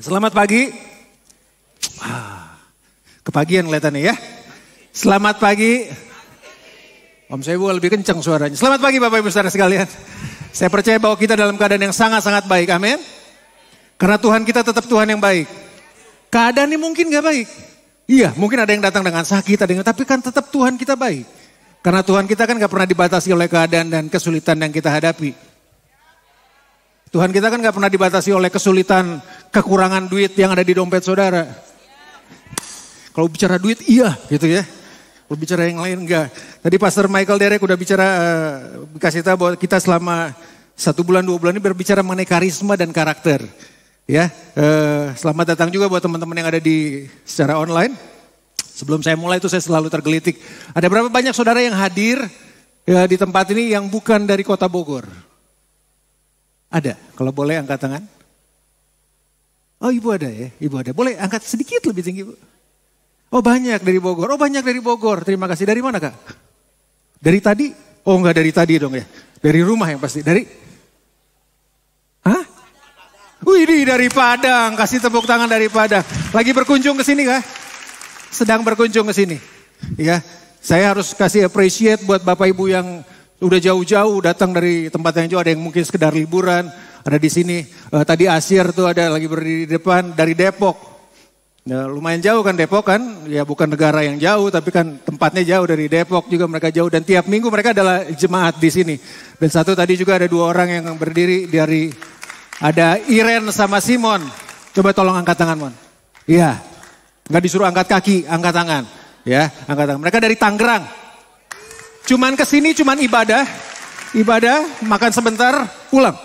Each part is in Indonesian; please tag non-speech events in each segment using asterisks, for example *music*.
Selamat pagi. Ah, kepagian kelihatannya ya. Selamat pagi. Om Sewu lebih kencang suaranya. Selamat pagi Bapak Ibu Saudara sekalian. Saya percaya bahwa kita dalam keadaan yang sangat-sangat baik. Amin. Karena Tuhan kita tetap Tuhan yang baik. Keadaan ini mungkin gak baik. Iya, mungkin ada yang datang dengan sakit, ada yang tapi kan tetap Tuhan kita baik. Karena Tuhan kita kan gak pernah dibatasi oleh keadaan dan kesulitan yang kita hadapi. Tuhan kita kan gak pernah dibatasi oleh kesulitan, kekurangan duit yang ada di dompet saudara. Kalau bicara duit, iya gitu ya. Kalau bicara yang lain, enggak. Tadi Pastor Michael Derek udah bicara, uh, kasih tahu bahwa kita selama satu bulan, dua bulan ini berbicara mengenai karisma dan karakter. Ya, uh, selamat datang juga buat teman-teman yang ada di secara online. Sebelum saya mulai itu saya selalu tergelitik. Ada berapa banyak saudara yang hadir uh, di tempat ini yang bukan dari kota Bogor? Ada. Kalau boleh angkat tangan. Oh ibu ada ya, ibu ada. Boleh angkat sedikit lebih tinggi ibu. Oh banyak dari Bogor, oh banyak dari Bogor. Terima kasih. Dari mana kak? Dari tadi? Oh enggak dari tadi dong ya. Dari rumah yang pasti. Dari? Hah? Wih dari Padang. Kasih tepuk tangan dari Padang. Lagi berkunjung ke sini kak? Sedang berkunjung ke sini. Ya, saya harus kasih appreciate buat bapak ibu yang udah jauh-jauh datang dari tempat yang jauh, ada yang mungkin sekedar liburan, ada di sini. Uh, tadi Asir tuh ada lagi berdiri di depan dari Depok. Ya, lumayan jauh kan Depok kan, ya bukan negara yang jauh tapi kan tempatnya jauh dari Depok juga mereka jauh dan tiap minggu mereka adalah jemaat di sini. Dan satu tadi juga ada dua orang yang berdiri dari ada Iren sama Simon. Coba tolong angkat tangan Mon. Iya, nggak disuruh angkat kaki, angkat tangan. Ya, angkat tangan. Mereka dari Tangerang. Cuman kesini cuman ibadah, ibadah, makan sebentar, pulang.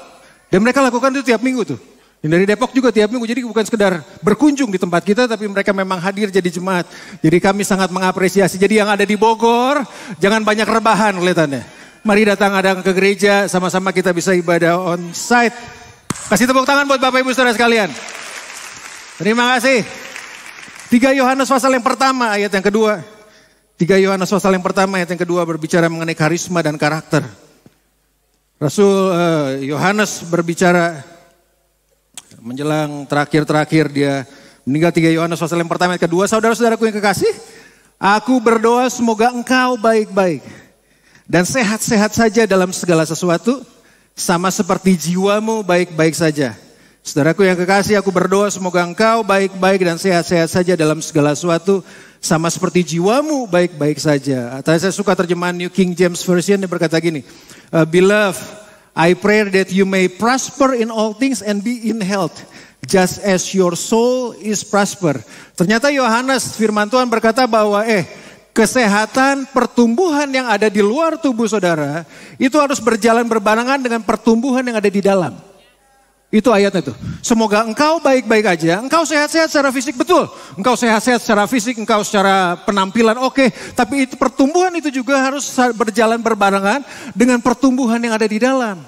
Dan mereka lakukan itu tiap minggu tuh. Dan dari Depok juga tiap minggu, jadi bukan sekedar berkunjung di tempat kita, tapi mereka memang hadir jadi jemaat. Jadi kami sangat mengapresiasi. Jadi yang ada di Bogor, jangan banyak rebahan kelihatannya. Mari datang ada ke gereja, sama-sama kita bisa ibadah on site. Kasih tepuk tangan buat Bapak Ibu Saudara sekalian. Terima kasih. Tiga Yohanes pasal yang pertama ayat yang kedua. Tiga Yohanes pasal yang pertama ayat yang kedua berbicara mengenai karisma dan karakter. Rasul eh, Yohanes uh, berbicara menjelang terakhir-terakhir dia meninggal tiga Yohanes pasal yang pertama ayat kedua. Saudara-saudaraku yang kekasih, aku berdoa semoga engkau baik-baik dan sehat-sehat saja dalam segala sesuatu sama seperti jiwamu baik-baik saja. Saudaraku yang kekasih, aku berdoa semoga engkau baik-baik dan sehat-sehat saja dalam segala sesuatu sama seperti jiwamu baik-baik saja. Tadi saya suka terjemahan New King James Version yang berkata gini, uh, Beloved, I pray that you may prosper in all things and be in health, just as your soul is prosper. Ternyata Yohanes firman Tuhan berkata bahwa eh kesehatan pertumbuhan yang ada di luar tubuh saudara itu harus berjalan berbarengan dengan pertumbuhan yang ada di dalam. Itu ayatnya tuh. Semoga engkau baik-baik aja, engkau sehat-sehat secara fisik, betul. Engkau sehat-sehat secara fisik, engkau secara penampilan oke. Okay. Tapi itu pertumbuhan itu juga harus berjalan berbarengan dengan pertumbuhan yang ada di dalam.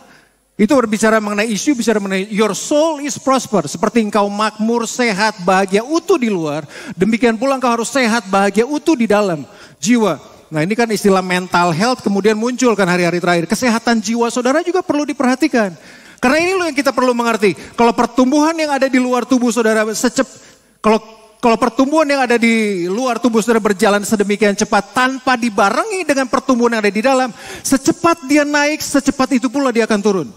Itu berbicara mengenai isu, bicara mengenai your soul is prosper. Seperti engkau makmur, sehat, bahagia, utuh di luar. Demikian pula engkau harus sehat, bahagia, utuh di dalam jiwa. Nah ini kan istilah mental health kemudian muncul kan hari-hari terakhir. Kesehatan jiwa saudara juga perlu diperhatikan. Karena ini yang kita perlu mengerti. Kalau pertumbuhan yang ada di luar tubuh saudara secep, kalau kalau pertumbuhan yang ada di luar tubuh saudara berjalan sedemikian cepat tanpa dibarengi dengan pertumbuhan yang ada di dalam, secepat dia naik, secepat itu pula dia akan turun.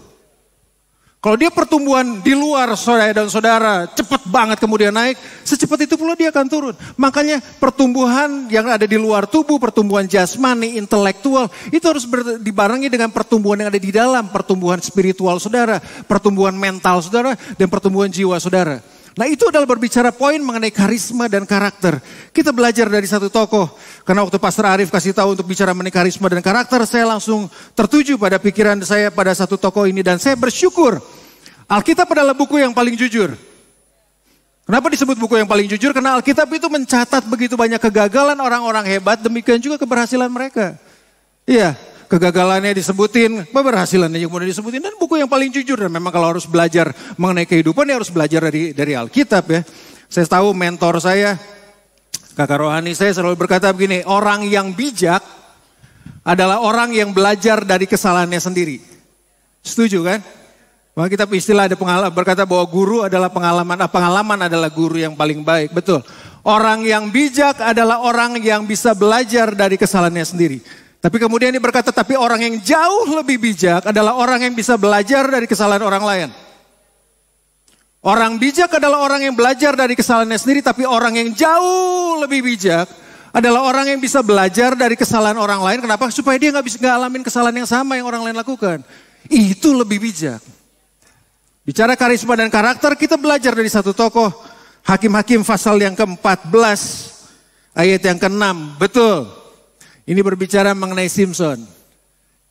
Kalau dia pertumbuhan di luar saudara dan saudara cepat banget kemudian naik, secepat itu pula dia akan turun. Makanya pertumbuhan yang ada di luar tubuh, pertumbuhan jasmani, intelektual, itu harus dibarengi dengan pertumbuhan yang ada di dalam, pertumbuhan spiritual saudara, pertumbuhan mental saudara, dan pertumbuhan jiwa saudara. Nah itu adalah berbicara poin mengenai karisma dan karakter. Kita belajar dari satu tokoh. Karena waktu Pastor Arif kasih tahu untuk bicara mengenai karisma dan karakter, saya langsung tertuju pada pikiran saya pada satu tokoh ini. Dan saya bersyukur Alkitab adalah buku yang paling jujur. Kenapa disebut buku yang paling jujur? Karena Alkitab itu mencatat begitu banyak kegagalan orang-orang hebat, demikian juga keberhasilan mereka. Iya, kegagalannya disebutin, keberhasilannya kemudian disebutin dan buku yang paling jujur dan memang kalau harus belajar mengenai kehidupan ya harus belajar dari dari Alkitab ya. Saya tahu mentor saya kakak rohani saya selalu berkata begini, orang yang bijak adalah orang yang belajar dari kesalahannya sendiri. Setuju kan? Maka kita istilah ada pengalaman berkata bahwa guru adalah pengalaman, ah, pengalaman adalah guru yang paling baik. Betul. Orang yang bijak adalah orang yang bisa belajar dari kesalahannya sendiri. Tapi kemudian dia berkata, tapi orang yang jauh lebih bijak adalah orang yang bisa belajar dari kesalahan orang lain. Orang bijak adalah orang yang belajar dari kesalahannya sendiri, tapi orang yang jauh lebih bijak adalah orang yang bisa belajar dari kesalahan orang lain. Kenapa? Supaya dia nggak bisa ngalamin alamin kesalahan yang sama yang orang lain lakukan. Itu lebih bijak. Bicara karisma dan karakter, kita belajar dari satu tokoh. Hakim-hakim pasal yang ke-14, ayat yang ke-6. Betul. Ini berbicara mengenai Simpson.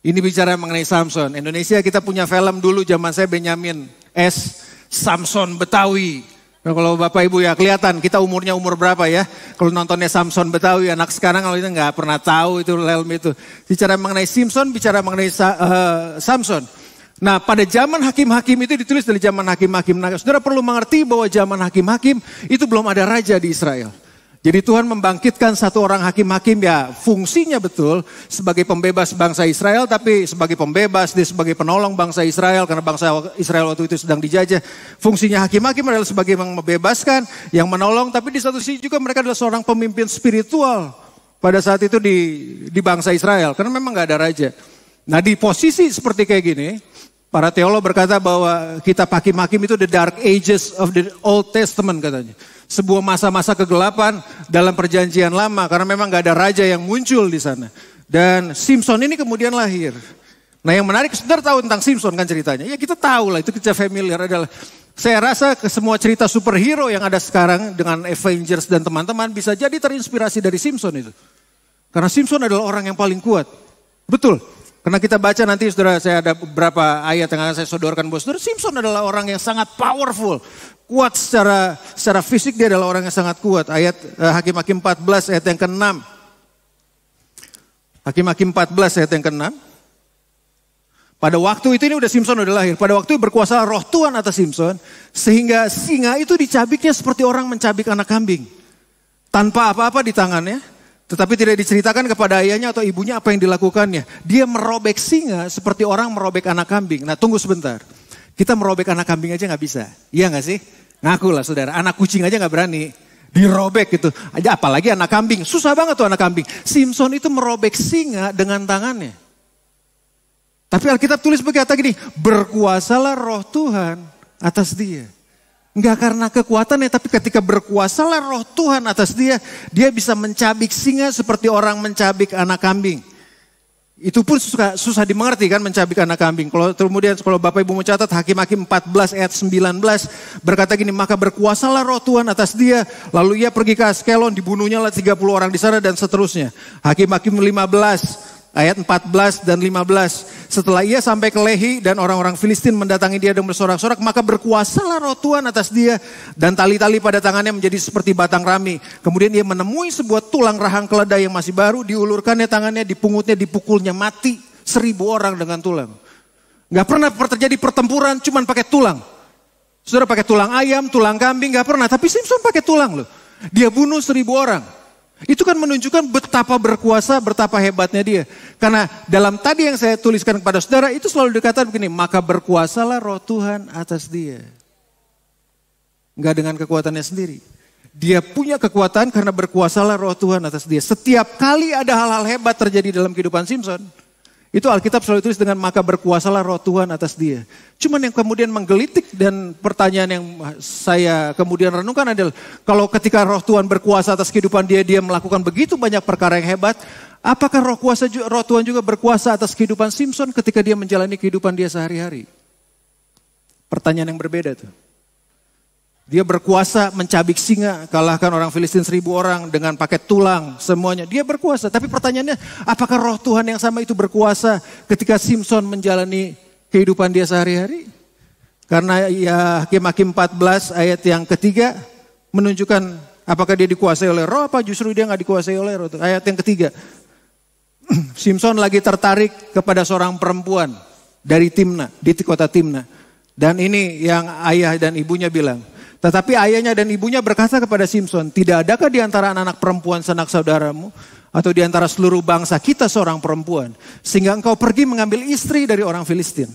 Ini bicara mengenai Samson. Indonesia kita punya film dulu zaman saya Benyamin S. Samson Betawi. Nah, kalau Bapak Ibu ya kelihatan kita umurnya umur berapa ya. Kalau nontonnya Samson Betawi anak sekarang kalau itu nggak pernah tahu itu film itu. Bicara mengenai Simpson, bicara mengenai uh, Samson. Nah pada zaman hakim-hakim itu ditulis dari zaman hakim-hakim. Nah saudara perlu mengerti bahwa zaman hakim-hakim itu belum ada raja di Israel. Jadi Tuhan membangkitkan satu orang hakim-hakim ya fungsinya betul sebagai pembebas bangsa Israel tapi sebagai pembebas dia sebagai penolong bangsa Israel karena bangsa Israel waktu itu sedang dijajah. Fungsinya hakim-hakim adalah sebagai yang membebaskan, yang menolong tapi di satu sisi juga mereka adalah seorang pemimpin spiritual pada saat itu di di bangsa Israel karena memang gak ada raja. Nah di posisi seperti kayak gini Para teolog berkata bahwa kitab hakim-hakim itu the dark ages of the Old Testament katanya sebuah masa-masa kegelapan dalam perjanjian lama karena memang nggak ada raja yang muncul di sana. Dan Simpson ini kemudian lahir. Nah yang menarik saudara tahu tentang Simpson kan ceritanya. Ya kita tahu lah itu kita familiar adalah. Saya rasa ke semua cerita superhero yang ada sekarang dengan Avengers dan teman-teman bisa jadi terinspirasi dari Simpson itu. Karena Simpson adalah orang yang paling kuat. Betul. Karena kita baca nanti saudara saya ada beberapa ayat yang akan saya sodorkan bos saudara. Simpson adalah orang yang sangat powerful kuat secara secara fisik dia adalah orang yang sangat kuat. Ayat eh, Hakim-hakim 14 ayat yang ke-6. Hakim-hakim 14 ayat yang ke-6. Pada waktu itu ini udah Simpson udah lahir. Pada waktu itu berkuasa roh Tuhan atas Simpson sehingga singa itu dicabiknya seperti orang mencabik anak kambing. Tanpa apa-apa di tangannya, tetapi tidak diceritakan kepada ayahnya atau ibunya apa yang dilakukannya. Dia merobek singa seperti orang merobek anak kambing. Nah tunggu sebentar. Kita merobek anak kambing aja nggak bisa. Iya nggak sih? Ngaku lah saudara, anak kucing aja gak berani. Dirobek gitu. Aja apalagi anak kambing. Susah banget tuh anak kambing. Simpson itu merobek singa dengan tangannya. Tapi Alkitab tulis berkata gini, berkuasalah roh Tuhan atas dia. Enggak karena kekuatannya, tapi ketika berkuasalah roh Tuhan atas dia, dia bisa mencabik singa seperti orang mencabik anak kambing. Itu pun susah, susah dimengerti kan mencabik anak kambing. Kalau kemudian kalau Bapak Ibu mencatat Hakim-hakim 14 ayat 19 berkata gini, maka berkuasalah roh Tuhan atas dia, lalu ia pergi ke Askelon, dibunuhnya lah 30 orang di sana dan seterusnya. Hakim-hakim 15 ayat 14 dan 15. Setelah ia sampai ke Lehi dan orang-orang Filistin mendatangi dia dan bersorak-sorak, maka berkuasalah roh Tuhan atas dia dan tali-tali pada tangannya menjadi seperti batang rami. Kemudian ia menemui sebuah tulang rahang keledai yang masih baru, diulurkannya tangannya, dipungutnya, dipukulnya, mati seribu orang dengan tulang. Gak pernah terjadi pertempuran cuman pakai tulang. Saudara pakai tulang ayam, tulang kambing, gak pernah. Tapi Simpson pakai tulang loh. Dia bunuh seribu orang. Itu kan menunjukkan betapa berkuasa, betapa hebatnya dia. Karena dalam tadi yang saya tuliskan kepada saudara itu selalu dikatakan begini, maka berkuasalah roh Tuhan atas dia. Enggak dengan kekuatannya sendiri. Dia punya kekuatan karena berkuasalah roh Tuhan atas dia. Setiap kali ada hal-hal hebat terjadi dalam kehidupan Simpson, itu Alkitab selalu tulis dengan maka berkuasalah roh Tuhan atas dia. Cuman yang kemudian menggelitik dan pertanyaan yang saya kemudian renungkan adalah kalau ketika roh Tuhan berkuasa atas kehidupan dia, dia melakukan begitu banyak perkara yang hebat. Apakah roh, kuasa, roh Tuhan juga berkuasa atas kehidupan Simpson ketika dia menjalani kehidupan dia sehari-hari? Pertanyaan yang berbeda tuh. Dia berkuasa mencabik singa, kalahkan orang Filistin seribu orang dengan pakai tulang semuanya. Dia berkuasa. Tapi pertanyaannya, apakah roh Tuhan yang sama itu berkuasa ketika Simpson menjalani kehidupan dia sehari-hari? Karena ya Hakim-Hakim 14 ayat yang ketiga menunjukkan apakah dia dikuasai oleh roh apa justru dia nggak dikuasai oleh roh. Ayat yang ketiga, *clears throat* Simpson lagi tertarik kepada seorang perempuan dari Timna, di kota Timna. Dan ini yang ayah dan ibunya bilang, tetapi ayahnya dan ibunya berkata kepada Simpson, tidak adakah di antara anak-anak perempuan sanak saudaramu atau di antara seluruh bangsa kita seorang perempuan sehingga engkau pergi mengambil istri dari orang Filistin?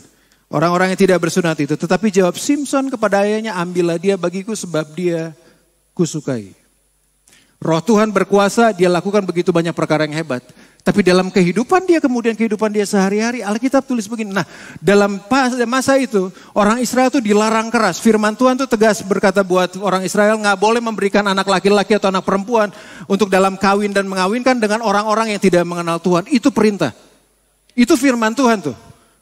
Orang-orang yang tidak bersunat itu. Tetapi jawab Simpson kepada ayahnya, ambillah dia bagiku sebab dia kusukai. Roh Tuhan berkuasa, dia lakukan begitu banyak perkara yang hebat. Tapi dalam kehidupan dia kemudian kehidupan dia sehari-hari Alkitab tulis begini. Nah dalam masa itu orang Israel itu dilarang keras. Firman Tuhan itu tegas berkata buat orang Israel nggak boleh memberikan anak laki-laki atau anak perempuan untuk dalam kawin dan mengawinkan dengan orang-orang yang tidak mengenal Tuhan. Itu perintah. Itu firman Tuhan tuh.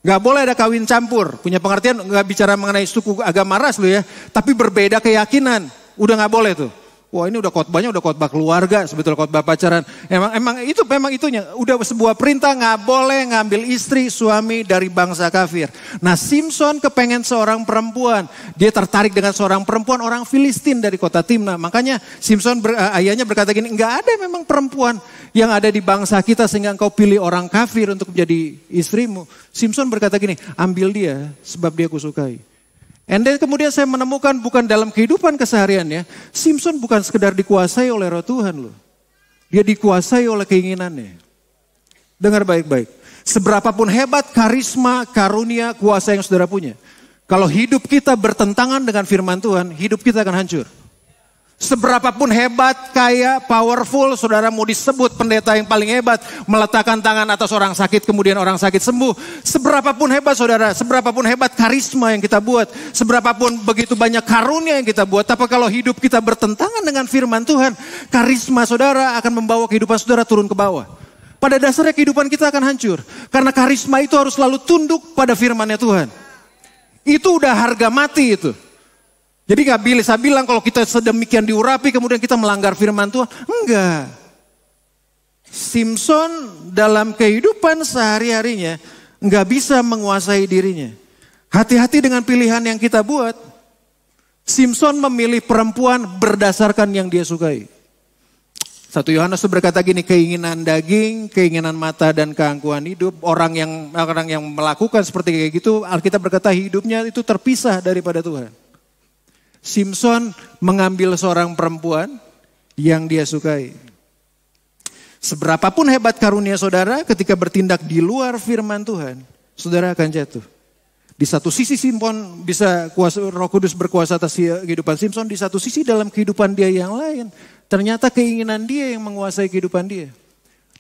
Gak boleh ada kawin campur. Punya pengertian gak bicara mengenai suku agama ras lo ya. Tapi berbeda keyakinan. Udah gak boleh tuh. Wah ini udah khotbahnya udah khotbah keluarga, sebetulnya khotbah pacaran. Emang emang itu memang itunya. Udah sebuah perintah nggak boleh ngambil istri suami dari bangsa kafir. Nah Simpson kepengen seorang perempuan. Dia tertarik dengan seorang perempuan orang Filistin dari kota Timna. Makanya Simpson ber, eh, ayahnya berkata gini, nggak ada memang perempuan yang ada di bangsa kita sehingga engkau pilih orang kafir untuk menjadi istrimu. Simpson berkata gini, ambil dia sebab dia kusukai. And then kemudian saya menemukan bukan dalam kehidupan kesehariannya, Simpson bukan sekedar dikuasai oleh roh Tuhan loh. Dia dikuasai oleh keinginannya. Dengar baik-baik. Seberapapun hebat karisma, karunia, kuasa yang saudara punya. Kalau hidup kita bertentangan dengan firman Tuhan, hidup kita akan hancur. Seberapapun hebat, kaya, powerful, saudara mau disebut pendeta yang paling hebat, meletakkan tangan atas orang sakit, kemudian orang sakit sembuh. Seberapapun hebat, saudara, seberapapun hebat karisma yang kita buat, seberapapun begitu banyak karunia yang kita buat, tapi kalau hidup kita bertentangan dengan firman Tuhan, karisma saudara akan membawa kehidupan saudara turun ke bawah. Pada dasarnya kehidupan kita akan hancur, karena karisma itu harus selalu tunduk pada firmannya Tuhan. Itu udah harga mati itu. Jadi nggak saya bilang kalau kita sedemikian diurapi kemudian kita melanggar firman Tuhan. Enggak. Simpson dalam kehidupan sehari-harinya nggak bisa menguasai dirinya. Hati-hati dengan pilihan yang kita buat. Simpson memilih perempuan berdasarkan yang dia sukai. Satu Yohanes berkata gini, keinginan daging, keinginan mata dan keangkuhan hidup. Orang yang orang yang melakukan seperti kayak gitu, Alkitab berkata hidupnya itu terpisah daripada Tuhan. Simpson mengambil seorang perempuan yang dia sukai. Seberapapun hebat karunia saudara ketika bertindak di luar firman Tuhan, saudara akan jatuh. Di satu sisi Simpson bisa kuasa Roh Kudus berkuasa atas kehidupan Simpson, di satu sisi dalam kehidupan dia yang lain, ternyata keinginan dia yang menguasai kehidupan dia.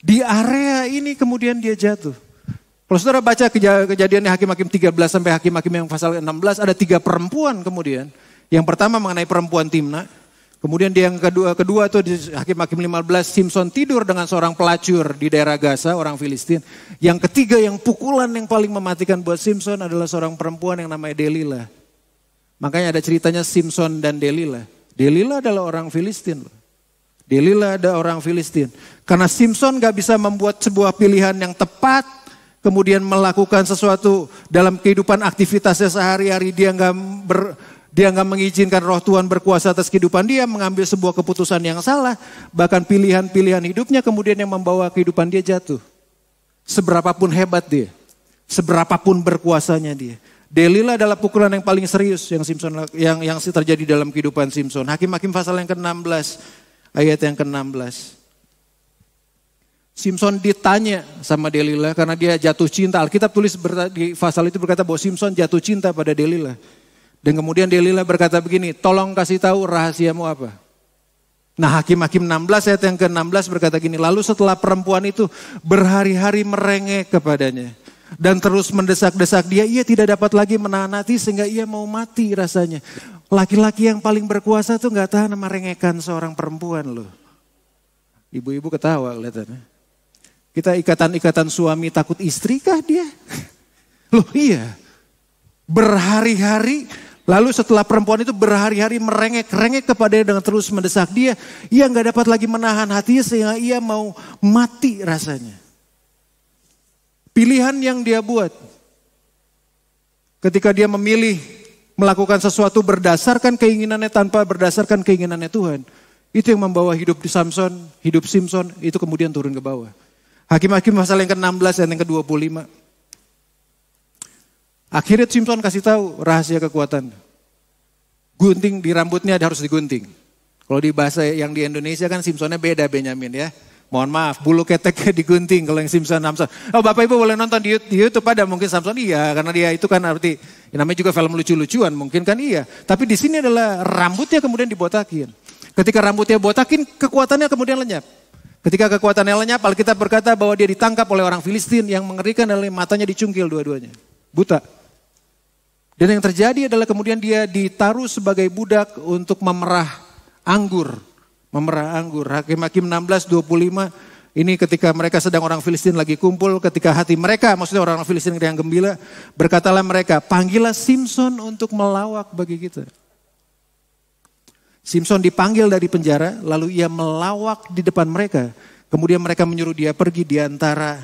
Di area ini kemudian dia jatuh. Kalau saudara baca kejadian hakim-hakim 13 sampai hakim-hakim yang pasal 16 ada tiga perempuan kemudian yang pertama mengenai perempuan Timna. Kemudian dia yang kedua, kedua tuh hakim-hakim 15 Simpson tidur dengan seorang pelacur di daerah Gaza, orang Filistin. Yang ketiga yang pukulan yang paling mematikan buat Simpson adalah seorang perempuan yang namanya Delila. Makanya ada ceritanya Simpson dan Delila. Delila adalah orang Filistin. Delila ada orang Filistin. Karena Simpson gak bisa membuat sebuah pilihan yang tepat, kemudian melakukan sesuatu dalam kehidupan aktivitasnya sehari-hari dia nggak ber, dia nggak mengizinkan roh Tuhan berkuasa atas kehidupan dia, mengambil sebuah keputusan yang salah, bahkan pilihan-pilihan hidupnya kemudian yang membawa kehidupan dia jatuh. Seberapapun hebat dia, seberapapun berkuasanya dia. Delila adalah pukulan yang paling serius yang Simpson yang yang terjadi dalam kehidupan Simpson. Hakim-hakim pasal yang ke-16 ayat yang ke-16. Simpson ditanya sama Delila karena dia jatuh cinta. Alkitab tulis di pasal itu berkata bahwa Simpson jatuh cinta pada Delila. Dan kemudian Delila berkata begini, tolong kasih tahu rahasiamu apa. Nah hakim-hakim 16 ayat yang ke-16 berkata gini, lalu setelah perempuan itu berhari-hari merengek kepadanya. Dan terus mendesak-desak dia, ia tidak dapat lagi menahan hati sehingga ia mau mati rasanya. Laki-laki yang paling berkuasa tuh gak tahan sama rengekan seorang perempuan loh. Ibu-ibu ketawa kelihatannya. Kita ikatan-ikatan suami takut istri kah dia? *laughs* Loh iya, berhari-hari Lalu setelah perempuan itu berhari-hari merengek-rengek dia dengan terus mendesak dia, ia nggak dapat lagi menahan hatinya sehingga ia mau mati rasanya. Pilihan yang dia buat ketika dia memilih melakukan sesuatu berdasarkan keinginannya tanpa berdasarkan keinginannya Tuhan, itu yang membawa hidup di Samson, hidup Simpson itu kemudian turun ke bawah. Hakim-hakim pasal yang ke-16 dan yang ke-25. Akhirnya Simpson kasih tahu rahasia kekuatan. Gunting di rambutnya harus digunting. Kalau di bahasa yang di Indonesia kan Simpsonnya beda Benyamin ya. Mohon maaf, bulu keteknya digunting kalau yang Simpson Samson. Oh Bapak Ibu boleh nonton di YouTube ada mungkin Samson iya karena dia itu kan arti ya namanya juga film lucu-lucuan mungkin kan iya. Tapi di sini adalah rambutnya kemudian dibotakin. Ketika rambutnya botakin kekuatannya kemudian lenyap. Ketika kekuatannya lenyap Alkitab berkata bahwa dia ditangkap oleh orang Filistin yang mengerikan dan matanya dicungkil dua-duanya. Buta. Dan yang terjadi adalah kemudian dia ditaruh sebagai budak untuk memerah anggur. Memerah anggur. Hakim-hakim 16, 25. Ini ketika mereka sedang orang Filistin lagi kumpul, ketika hati mereka, maksudnya orang Filistin yang gembira, berkatalah mereka, panggillah Simpson untuk melawak bagi kita. Simpson dipanggil dari penjara, lalu ia melawak di depan mereka. Kemudian mereka menyuruh dia pergi di antara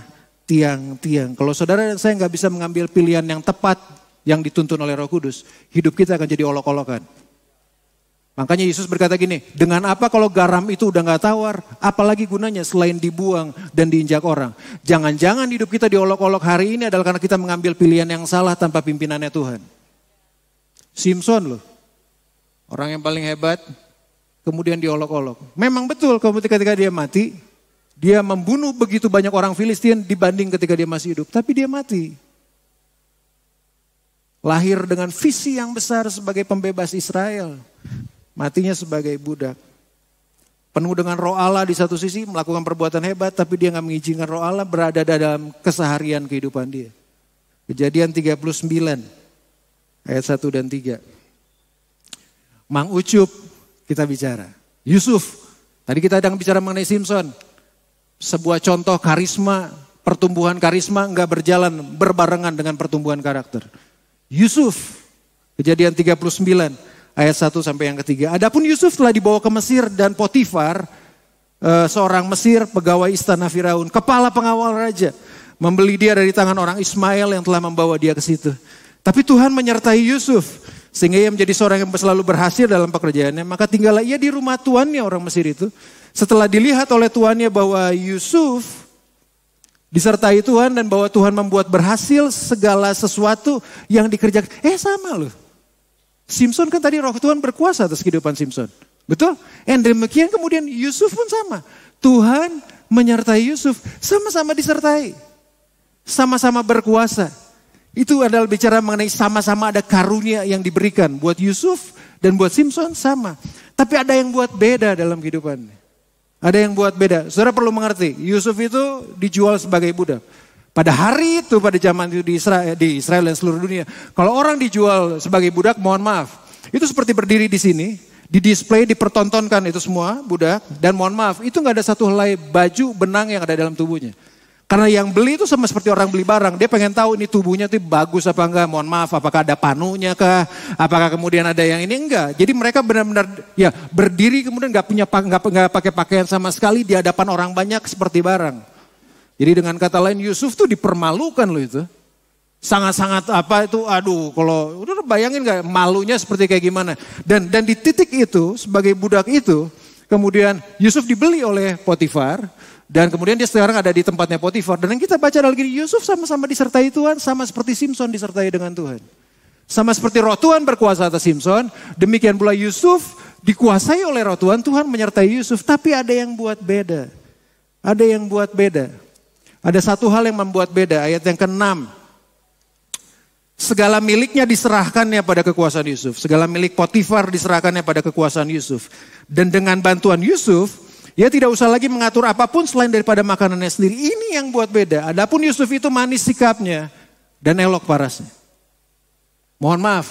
tiang-tiang. Kalau saudara saya nggak bisa mengambil pilihan yang tepat yang dituntun oleh Roh Kudus, hidup kita akan jadi olok-olokan. Makanya Yesus berkata gini, dengan apa kalau garam itu udah nggak tawar, apalagi gunanya selain dibuang dan diinjak orang. Jangan-jangan hidup kita diolok-olok hari ini adalah karena kita mengambil pilihan yang salah tanpa pimpinannya Tuhan. Simpson loh, orang yang paling hebat, kemudian diolok-olok. Memang betul ketika dia mati, dia membunuh begitu banyak orang Filistin dibanding ketika dia masih hidup, tapi dia mati. Lahir dengan visi yang besar sebagai pembebas Israel. Matinya sebagai budak. Penuh dengan roh Allah di satu sisi melakukan perbuatan hebat. Tapi dia nggak mengizinkan roh Allah berada dalam keseharian kehidupan dia. Kejadian 39 ayat 1 dan 3. Mang Ucup kita bicara. Yusuf, tadi kita sedang bicara mengenai Simpson. Sebuah contoh karisma, pertumbuhan karisma nggak berjalan berbarengan dengan pertumbuhan karakter. Yusuf. Kejadian 39 ayat 1 sampai yang ketiga. Adapun Yusuf telah dibawa ke Mesir dan Potifar, eh, seorang Mesir pegawai istana Firaun, kepala pengawal raja, membeli dia dari tangan orang Ismail yang telah membawa dia ke situ. Tapi Tuhan menyertai Yusuf sehingga ia menjadi seorang yang selalu berhasil dalam pekerjaannya. Maka tinggallah ia di rumah tuannya orang Mesir itu. Setelah dilihat oleh tuannya bahwa Yusuf Disertai Tuhan dan bahwa Tuhan membuat berhasil segala sesuatu yang dikerjakan. Eh sama loh. Simpson kan tadi roh Tuhan berkuasa atas kehidupan Simpson. Betul? Dan demikian kemudian Yusuf pun sama. Tuhan menyertai Yusuf. Sama-sama disertai. Sama-sama berkuasa. Itu adalah bicara mengenai sama-sama ada karunia yang diberikan. Buat Yusuf dan buat Simpson sama. Tapi ada yang buat beda dalam kehidupannya. Ada yang buat beda. Saudara perlu mengerti, Yusuf itu dijual sebagai budak. Pada hari itu, pada zaman itu di Israel, di Israel dan seluruh dunia. Kalau orang dijual sebagai budak, mohon maaf. Itu seperti berdiri di sini, di display, dipertontonkan itu semua budak. Dan mohon maaf, itu nggak ada satu helai baju benang yang ada dalam tubuhnya. Karena yang beli itu sama seperti orang beli barang, dia pengen tahu ini tubuhnya itu bagus apa enggak, mohon maaf apakah ada panunya kah, apakah kemudian ada yang ini enggak. Jadi mereka benar-benar ya berdiri kemudian nggak punya nggak, nggak pakai pakaian sama sekali di hadapan orang banyak seperti barang. Jadi dengan kata lain Yusuf tuh dipermalukan loh itu. Sangat-sangat apa itu aduh kalau udah bayangin nggak malunya seperti kayak gimana. Dan dan di titik itu sebagai budak itu kemudian Yusuf dibeli oleh Potifar dan kemudian dia sekarang ada di tempatnya Potifar. Dan kita baca lagi Yusuf sama-sama disertai Tuhan, sama seperti Simpson disertai dengan Tuhan. Sama seperti roh Tuhan berkuasa atas Simpson, demikian pula Yusuf dikuasai oleh roh Tuhan, Tuhan menyertai Yusuf. Tapi ada yang buat beda. Ada yang buat beda. Ada satu hal yang membuat beda, ayat yang ke-6. Segala miliknya diserahkannya pada kekuasaan Yusuf. Segala milik Potifar diserahkannya pada kekuasaan Yusuf. Dan dengan bantuan Yusuf, ia tidak usah lagi mengatur apapun selain daripada makanannya sendiri. Ini yang buat beda. Adapun Yusuf itu manis sikapnya dan elok parasnya. Mohon maaf,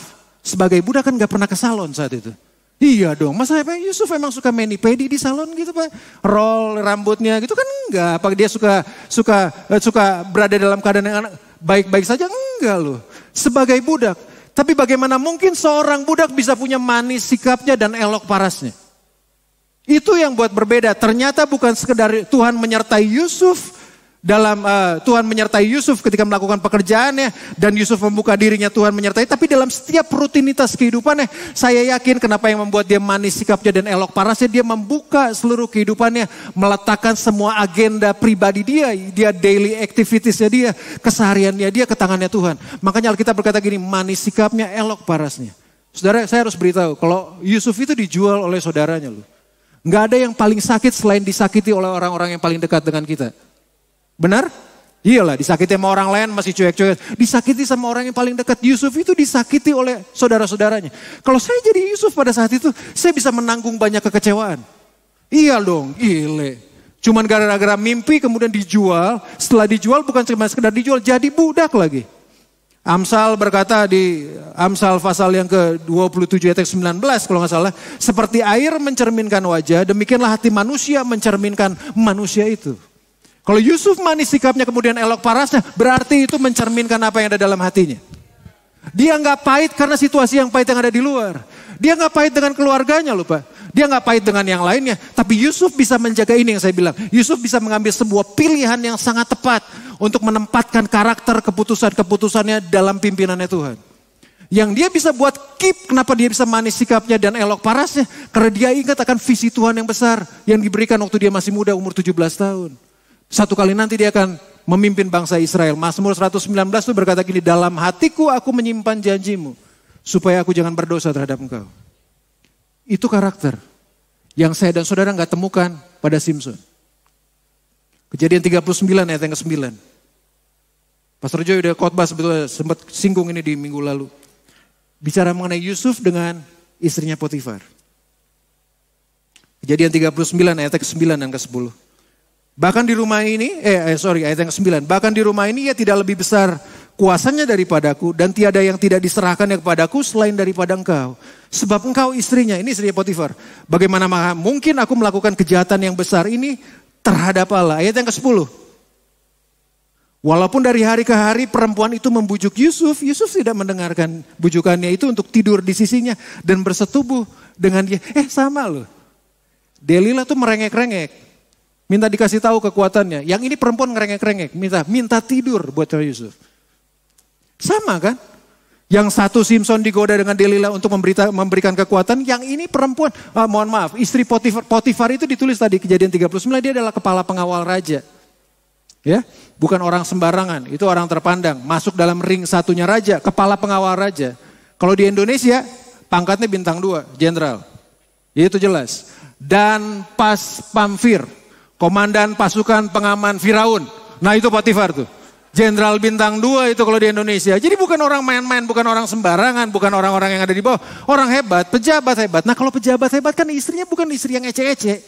sebagai budak kan gak pernah ke salon saat itu. Iya dong, masa apa Yusuf emang suka mani pedi di salon gitu pak? Roll rambutnya gitu kan enggak. Apa dia suka suka eh, suka berada dalam keadaan yang baik-baik saja? Enggak loh. Sebagai budak. Tapi bagaimana mungkin seorang budak bisa punya manis sikapnya dan elok parasnya? Itu yang buat berbeda. Ternyata bukan sekedar Tuhan menyertai Yusuf dalam uh, Tuhan menyertai Yusuf ketika melakukan pekerjaannya dan Yusuf membuka dirinya Tuhan menyertai tapi dalam setiap rutinitas kehidupannya saya yakin kenapa yang membuat dia manis sikapnya dan elok parasnya dia membuka seluruh kehidupannya meletakkan semua agenda pribadi dia dia daily activitiesnya dia kesehariannya dia ke tangannya Tuhan makanya kita berkata gini manis sikapnya elok parasnya saudara saya harus beritahu kalau Yusuf itu dijual oleh saudaranya loh Nggak ada yang paling sakit selain disakiti oleh orang-orang yang paling dekat dengan kita. Benar? Iyalah, disakiti sama orang lain masih cuek-cuek. Disakiti sama orang yang paling dekat. Yusuf itu disakiti oleh saudara-saudaranya. Kalau saya jadi Yusuf pada saat itu, saya bisa menanggung banyak kekecewaan. Iya dong, gile. Cuman gara-gara mimpi kemudian dijual. Setelah dijual bukan cuma sekedar dijual, jadi budak lagi. Amsal berkata di Amsal pasal yang ke-27 ayat 19 kalau nggak salah. Seperti air mencerminkan wajah, demikianlah hati manusia mencerminkan manusia itu. Kalau Yusuf manis sikapnya kemudian elok parasnya, berarti itu mencerminkan apa yang ada dalam hatinya. Dia nggak pahit karena situasi yang pahit yang ada di luar. Dia nggak pahit dengan keluarganya lupa Dia nggak pahit dengan yang lainnya. Tapi Yusuf bisa menjaga ini yang saya bilang. Yusuf bisa mengambil sebuah pilihan yang sangat tepat untuk menempatkan karakter keputusan-keputusannya dalam pimpinannya Tuhan. Yang dia bisa buat keep, kenapa dia bisa manis sikapnya dan elok parasnya? Karena dia ingat akan visi Tuhan yang besar yang diberikan waktu dia masih muda umur 17 tahun. Satu kali nanti dia akan memimpin bangsa Israel. Mazmur 119 itu berkata gini, dalam hatiku aku menyimpan janjimu supaya aku jangan berdosa terhadap engkau. Itu karakter yang saya dan saudara nggak temukan pada Simpson. Kejadian 39 ayat yang ke-9. Pastor Joy udah khotbah sebetulnya sempat singgung ini di minggu lalu. Bicara mengenai Yusuf dengan istrinya Potifar. Kejadian 39 ayat ke-9 dan ke-10. Bahkan di rumah ini, eh, eh sorry ayat yang ke-9. Bahkan di rumah ini ia tidak lebih besar kuasanya daripadaku dan tiada yang tidak diserahkan kepadaku selain daripada engkau. Sebab engkau istrinya, ini istrinya Potifar. Bagaimana mungkin aku melakukan kejahatan yang besar ini terhadap Allah. Ayat yang ke-10. Walaupun dari hari ke hari perempuan itu membujuk Yusuf, Yusuf tidak mendengarkan bujukannya itu untuk tidur di sisinya dan bersetubuh dengan dia. Eh sama loh. Delilah tuh merengek-rengek. Minta dikasih tahu kekuatannya. Yang ini perempuan merengek rengek Minta, minta tidur buat Yusuf. Sama kan? Yang satu Simpson digoda dengan Delilah untuk memberita, memberikan kekuatan. Yang ini perempuan, ah, mohon maaf, istri Potifar, Potifar itu ditulis tadi kejadian 39. Dia adalah kepala pengawal raja. Ya, bukan orang sembarangan, itu orang terpandang, masuk dalam ring satunya raja, kepala pengawal raja. Kalau di Indonesia, pangkatnya bintang dua, jenderal. Ya, itu jelas. Dan pas Pamfir, komandan pasukan pengaman Firaun. Nah itu Potifar tuh. Jenderal bintang dua itu kalau di Indonesia. Jadi bukan orang main-main, bukan orang sembarangan, bukan orang-orang yang ada di bawah. Orang hebat, pejabat hebat. Nah kalau pejabat hebat kan istrinya bukan istri yang ece-ece.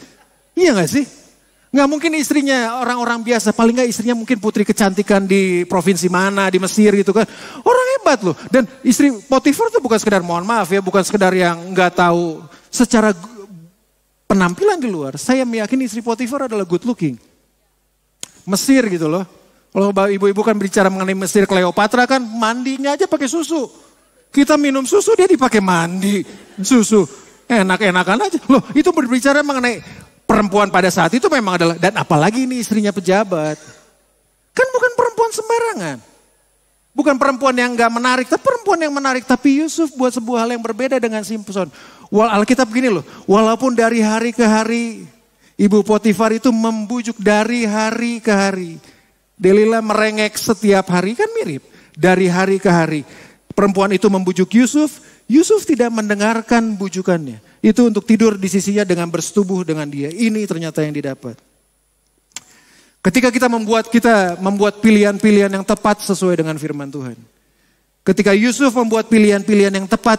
Iya gak sih? Nggak mungkin istrinya orang-orang biasa, paling nggak istrinya mungkin putri kecantikan di provinsi mana, di Mesir gitu kan. Orang hebat loh. Dan istri Potifar itu bukan sekedar mohon maaf ya, bukan sekedar yang nggak tahu secara penampilan di luar. Saya meyakini istri Potifar adalah good looking. Mesir gitu loh. Kalau ibu-ibu kan berbicara mengenai Mesir Cleopatra kan mandinya aja pakai susu. Kita minum susu dia dipakai mandi susu. Enak-enakan aja. Loh itu berbicara mengenai perempuan pada saat itu memang adalah dan apalagi ini istrinya pejabat. Kan bukan perempuan sembarangan. Bukan perempuan yang gak menarik, tapi perempuan yang menarik. Tapi Yusuf buat sebuah hal yang berbeda dengan Simpson. Wal Alkitab gini loh, walaupun dari hari ke hari Ibu Potifar itu membujuk dari hari ke hari. Delila merengek setiap hari kan mirip. Dari hari ke hari. Perempuan itu membujuk Yusuf, Yusuf tidak mendengarkan bujukannya itu untuk tidur di sisinya dengan bersetubuh dengan dia. Ini ternyata yang didapat. Ketika kita membuat kita membuat pilihan-pilihan yang tepat sesuai dengan firman Tuhan. Ketika Yusuf membuat pilihan-pilihan yang tepat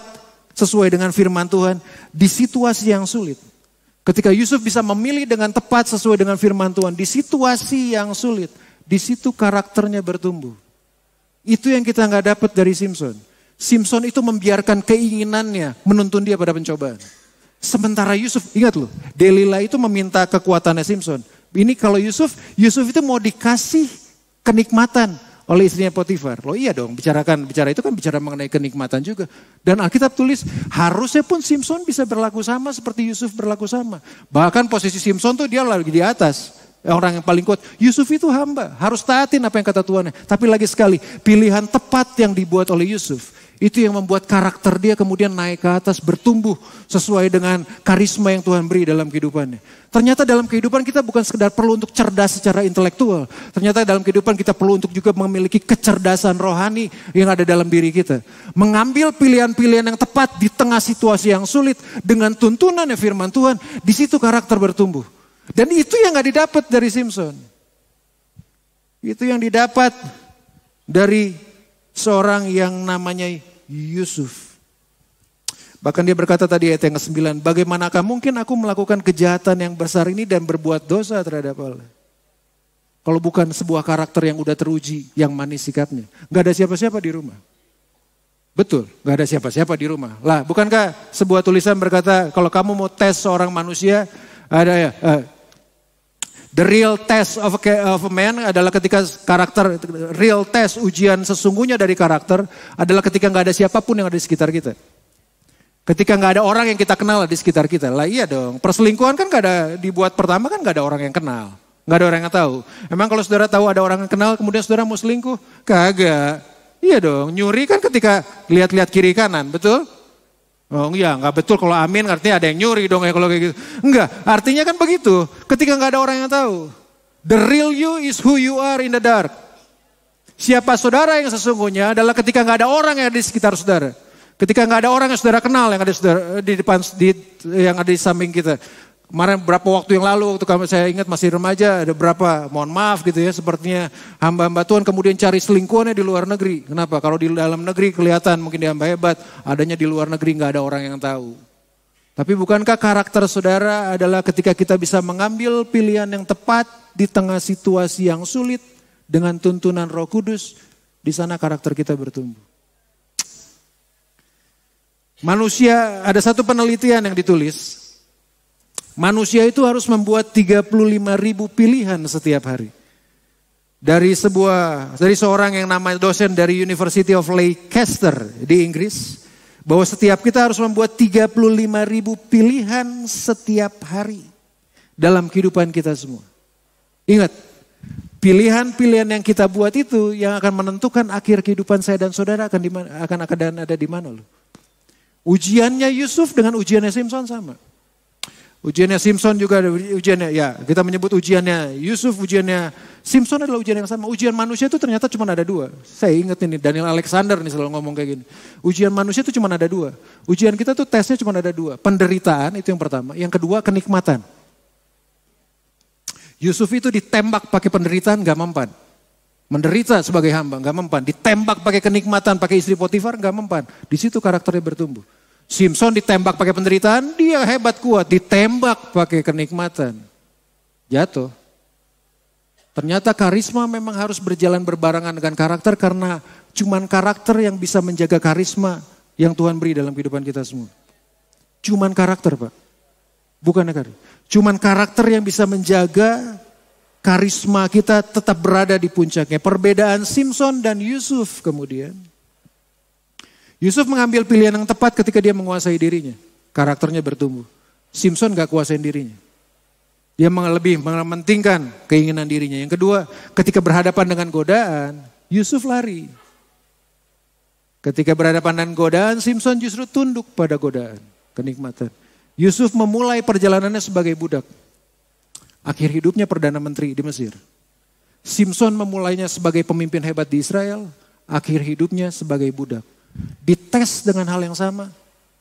sesuai dengan firman Tuhan di situasi yang sulit. Ketika Yusuf bisa memilih dengan tepat sesuai dengan firman Tuhan di situasi yang sulit, di situ karakternya bertumbuh. Itu yang kita nggak dapat dari Simpson. Simpson itu membiarkan keinginannya menuntun dia pada pencobaan. Sementara Yusuf, ingat loh, Delilah itu meminta kekuatannya Simpson. Ini kalau Yusuf, Yusuf itu mau dikasih kenikmatan oleh istrinya Potifar. Loh iya dong, bicarakan bicara itu kan bicara mengenai kenikmatan juga. Dan Alkitab tulis, harusnya pun Simpson bisa berlaku sama seperti Yusuf berlaku sama. Bahkan posisi Simpson tuh dia lagi di atas. Orang yang paling kuat, Yusuf itu hamba, harus taatin apa yang kata Tuhan. Tapi lagi sekali, pilihan tepat yang dibuat oleh Yusuf itu yang membuat karakter dia kemudian naik ke atas, bertumbuh sesuai dengan karisma yang Tuhan beri dalam kehidupannya. Ternyata dalam kehidupan kita bukan sekedar perlu untuk cerdas secara intelektual. Ternyata dalam kehidupan kita perlu untuk juga memiliki kecerdasan rohani yang ada dalam diri kita. Mengambil pilihan-pilihan yang tepat di tengah situasi yang sulit dengan tuntunannya firman Tuhan, di situ karakter bertumbuh. Dan itu yang gak didapat dari Simpson. Itu yang didapat dari seorang yang namanya Yusuf. Bahkan dia berkata tadi ayat yang ke-9, bagaimanakah mungkin aku melakukan kejahatan yang besar ini dan berbuat dosa terhadap Allah? Kalau bukan sebuah karakter yang udah teruji, yang manis sikapnya. Gak ada siapa-siapa di rumah. Betul, gak ada siapa-siapa di rumah. Lah, bukankah sebuah tulisan berkata, kalau kamu mau tes seorang manusia, ada ya, eh, The real test of a, of a man adalah ketika karakter, real test ujian sesungguhnya dari karakter adalah ketika nggak ada siapapun yang ada di sekitar kita. Ketika nggak ada orang yang kita kenal di sekitar kita. Lah iya dong, perselingkuhan kan nggak ada, dibuat pertama kan nggak ada orang yang kenal. Nggak ada orang yang tahu. Emang kalau saudara tahu ada orang yang kenal kemudian saudara mau selingkuh? Kagak. Iya dong, nyuri kan ketika lihat-lihat kiri kanan, betul? Oh iya, nggak betul kalau amin artinya ada yang nyuri dong ya kalau kayak gitu. Enggak, artinya kan begitu. Ketika nggak ada orang yang tahu. The real you is who you are in the dark. Siapa saudara yang sesungguhnya adalah ketika nggak ada orang yang ada di sekitar saudara. Ketika nggak ada orang yang saudara kenal yang ada saudara, di depan di, yang ada di samping kita kemarin berapa waktu yang lalu waktu kami saya ingat masih remaja ada berapa mohon maaf gitu ya sepertinya hamba-hamba Tuhan kemudian cari selingkuhannya di luar negeri kenapa kalau di dalam negeri kelihatan mungkin dia hamba hebat adanya di luar negeri nggak ada orang yang tahu tapi bukankah karakter saudara adalah ketika kita bisa mengambil pilihan yang tepat di tengah situasi yang sulit dengan tuntunan Roh Kudus di sana karakter kita bertumbuh Manusia ada satu penelitian yang ditulis Manusia itu harus membuat 35 ribu pilihan setiap hari. Dari sebuah dari seorang yang namanya dosen dari University of Leicester di Inggris bahwa setiap kita harus membuat 35 ribu pilihan setiap hari dalam kehidupan kita semua. Ingat, pilihan-pilihan yang kita buat itu yang akan menentukan akhir kehidupan saya dan saudara akan dimana, akan ada di mana loh. Ujiannya Yusuf dengan ujiannya Simpson sama. Ujiannya Simpson juga ada ujiannya, ya kita menyebut ujiannya Yusuf, ujiannya Simpson adalah ujian yang sama. Ujian manusia itu ternyata cuma ada dua. Saya ingat ini Daniel Alexander nih selalu ngomong kayak gini. Ujian manusia itu cuma ada dua. Ujian kita tuh tesnya cuma ada dua. Penderitaan itu yang pertama, yang kedua kenikmatan. Yusuf itu ditembak pakai penderitaan gak mempan. Menderita sebagai hamba gak mempan. Ditembak pakai kenikmatan, pakai istri Potifar gak mempan. Di situ karakternya bertumbuh. Simpson ditembak pakai penderitaan, dia hebat kuat, ditembak pakai kenikmatan. Jatuh. Ternyata karisma memang harus berjalan berbarengan dengan karakter karena cuman karakter yang bisa menjaga karisma yang Tuhan beri dalam kehidupan kita semua. Cuman karakter, Pak. Bukan negara. Cuman karakter yang bisa menjaga karisma kita tetap berada di puncaknya. Perbedaan Simpson dan Yusuf kemudian Yusuf mengambil pilihan yang tepat ketika dia menguasai dirinya. Karakternya bertumbuh. Simpson gak kuasain dirinya. Dia lebih mementingkan keinginan dirinya. Yang kedua, ketika berhadapan dengan godaan, Yusuf lari. Ketika berhadapan dengan godaan, Simpson justru tunduk pada godaan, kenikmatan. Yusuf memulai perjalanannya sebagai budak. Akhir hidupnya Perdana Menteri di Mesir. Simpson memulainya sebagai pemimpin hebat di Israel, akhir hidupnya sebagai budak dites dengan hal yang sama,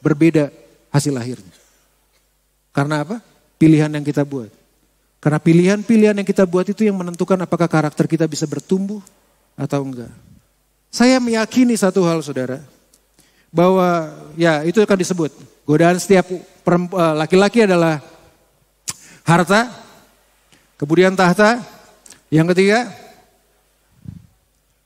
berbeda hasil lahirnya Karena apa? Pilihan yang kita buat. Karena pilihan-pilihan yang kita buat itu yang menentukan apakah karakter kita bisa bertumbuh atau enggak. Saya meyakini satu hal saudara, bahwa ya itu akan disebut. Godaan setiap eh, laki-laki adalah harta, kemudian tahta, yang ketiga,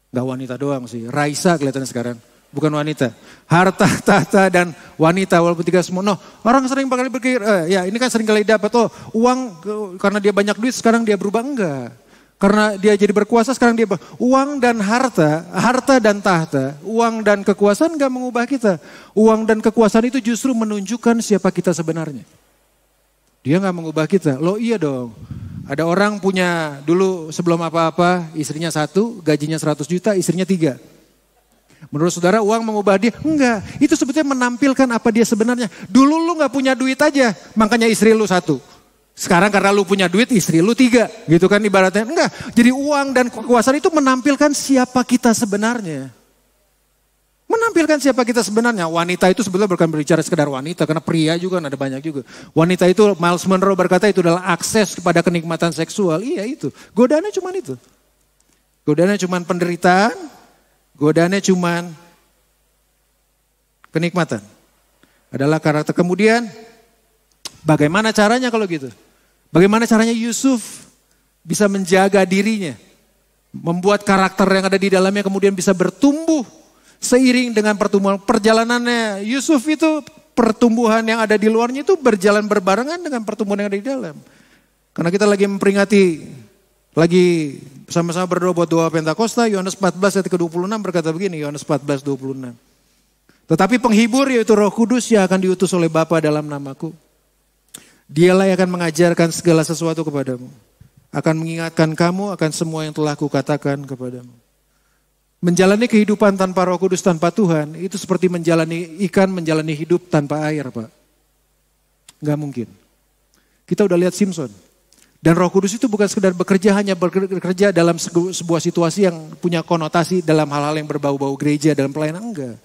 gak wanita doang sih, Raisa kelihatannya sekarang bukan wanita. Harta, *laughs* tahta, dan wanita walaupun tiga semua. No, orang sering pakai berpikir, eh, ya ini kan sering kali dapat, oh uang eh, karena dia banyak duit sekarang dia berubah. Enggak. Karena dia jadi berkuasa sekarang dia uang dan harta, harta dan tahta, uang dan kekuasaan gak mengubah kita. Uang dan kekuasaan itu justru menunjukkan siapa kita sebenarnya. Dia gak mengubah kita. Lo iya dong. Ada orang punya dulu sebelum apa-apa istrinya satu, gajinya 100 juta, istrinya tiga. Menurut saudara uang mengubah dia? Enggak. Itu sebetulnya menampilkan apa dia sebenarnya. Dulu lu gak punya duit aja. Makanya istri lu satu. Sekarang karena lu punya duit istri lu tiga. Gitu kan ibaratnya. Enggak. Jadi uang dan kekuasaan itu menampilkan siapa kita sebenarnya. Menampilkan siapa kita sebenarnya. Wanita itu sebetulnya bukan berbicara sekedar wanita. Karena pria juga ada banyak juga. Wanita itu Miles Monroe berkata itu adalah akses kepada kenikmatan seksual. Iya itu. Godaannya cuma itu. Godaannya cuma penderitaan, Godaannya cuman kenikmatan. Adalah karakter. Kemudian bagaimana caranya kalau gitu? Bagaimana caranya Yusuf bisa menjaga dirinya? Membuat karakter yang ada di dalamnya kemudian bisa bertumbuh seiring dengan pertumbuhan perjalanannya. Yusuf itu pertumbuhan yang ada di luarnya itu berjalan berbarengan dengan pertumbuhan yang ada di dalam. Karena kita lagi memperingati lagi sama-sama berdoa buat doa Pentakosta, Yohanes 14 ayat ke-26 berkata begini, Yohanes 14, 26. Tetapi penghibur yaitu roh kudus yang akan diutus oleh Bapa dalam namaku. Dialah yang akan mengajarkan segala sesuatu kepadamu. Akan mengingatkan kamu akan semua yang telah kukatakan kepadamu. Menjalani kehidupan tanpa roh kudus, tanpa Tuhan, itu seperti menjalani ikan, menjalani hidup tanpa air, Pak. Gak mungkin. Kita udah lihat Simpson. Dan roh kudus itu bukan sekedar bekerja, hanya bekerja dalam sebuah situasi yang punya konotasi dalam hal-hal yang berbau-bau gereja, dalam pelayanan, enggak.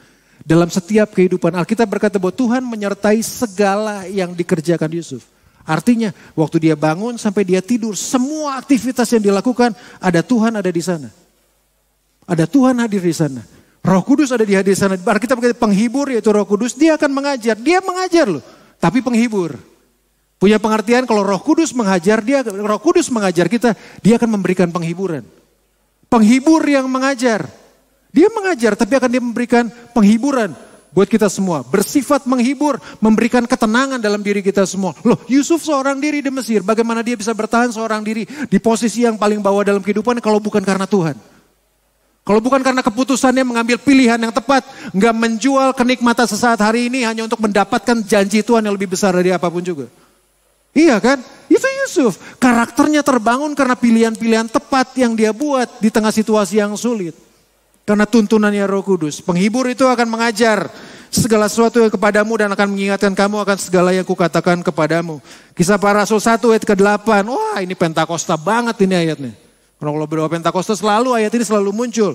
Dalam setiap kehidupan, Alkitab berkata bahwa Tuhan menyertai segala yang dikerjakan Yusuf. Artinya waktu dia bangun sampai dia tidur, semua aktivitas yang dilakukan ada Tuhan ada di sana. Ada Tuhan hadir di sana. Roh Kudus ada di hadir di sana. Alkitab berkata penghibur yaitu Roh Kudus, dia akan mengajar. Dia mengajar loh, tapi penghibur. Punya pengertian kalau Roh Kudus mengajar, dia, Roh Kudus mengajar kita, dia akan memberikan penghiburan. Penghibur yang mengajar. Dia mengajar tapi akan dia memberikan penghiburan buat kita semua. Bersifat menghibur, memberikan ketenangan dalam diri kita semua. Loh, Yusuf seorang diri di Mesir, bagaimana dia bisa bertahan seorang diri di posisi yang paling bawah dalam kehidupan kalau bukan karena Tuhan? Kalau bukan karena keputusannya mengambil pilihan yang tepat, nggak menjual kenikmatan sesaat hari ini hanya untuk mendapatkan janji Tuhan yang lebih besar dari apapun juga. Iya kan? Itu Yusuf. Karakternya terbangun karena pilihan-pilihan tepat yang dia buat di tengah situasi yang sulit. Karena tuntunannya roh kudus. Penghibur itu akan mengajar segala sesuatu kepadamu dan akan mengingatkan kamu akan segala yang kukatakan kepadamu. Kisah para Rasul 1 ayat ke-8. Wah ini Pentakosta banget ini ayatnya. Karena kalau berdoa Pentakosta selalu ayat ini selalu muncul.